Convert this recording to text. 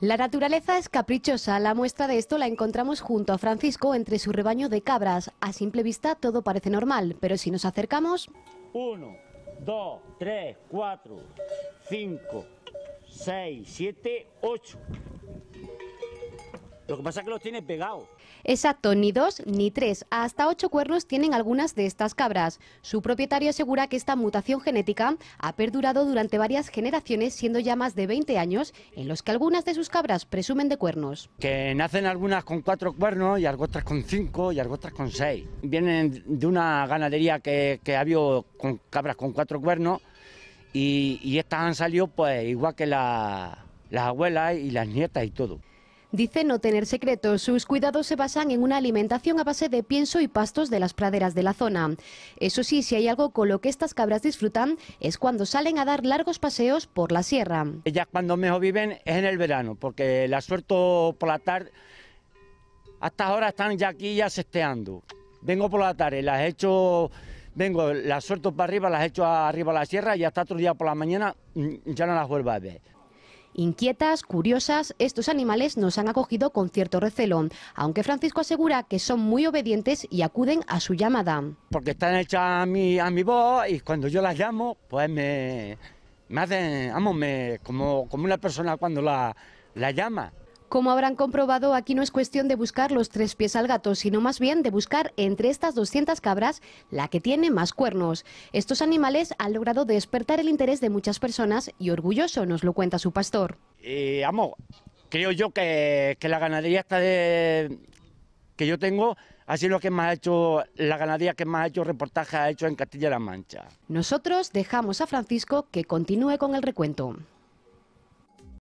La naturaleza es caprichosa. La muestra de esto la encontramos junto a Francisco entre su rebaño de cabras. A simple vista todo parece normal, pero si nos acercamos... Uno, dos, tres, cuatro, cinco, seis, siete, ocho. Lo que pasa es que los tiene pegados. Exacto, ni dos ni tres. Hasta ocho cuernos tienen algunas de estas cabras. Su propietario asegura que esta mutación genética ha perdurado durante varias generaciones, siendo ya más de 20 años, en los que algunas de sus cabras presumen de cuernos. Que nacen algunas con cuatro cuernos y otras con cinco y otras con seis. Vienen de una ganadería que, ha habido... con cabras con cuatro cuernos y, estas han salido pues igual que las abuelas y las nietas y todo. Dice no tener secretos. Sus cuidados se basan en una alimentación a base de pienso y pastos de las praderas de la zona. Eso sí, si hay algo con lo que estas cabras disfrutan es cuando salen a dar largos paseos por la sierra. Ellas cuando mejor viven es en el verano, porque las suelto por la tarde. Hasta ahora están ya aquí ya sesteando. Vengo por la tarde, las hecho vengo, las suelto para arriba, las hecho arriba a la sierra y hasta otro día por la mañana mm, ya no las vuelvo a ver. Inquietas, curiosas, estos animales nos han acogido con cierto recelo, aunque Francisco asegura que son muy obedientes y acuden a su llamada. Porque están hechas a mi, a mi voz y cuando yo las llamo, pues me, hacen, como, una persona cuando la, la llama. Como habrán comprobado, aquí no es cuestión de buscar los tres pies al gato, sino más bien de buscar entre estas 200 cabras la que tiene más cuernos. Estos animales han logrado despertar el interés de muchas personas y orgulloso nos lo cuenta su pastor. Y eh, amo, creo yo que, la ganadería que yo tengo ha sido lo que más ha hecho la ganadería que más ha hecho reportaje ha hecho en Castilla-La Mancha. Nosotros dejamos a Francisco que continúe con el recuento.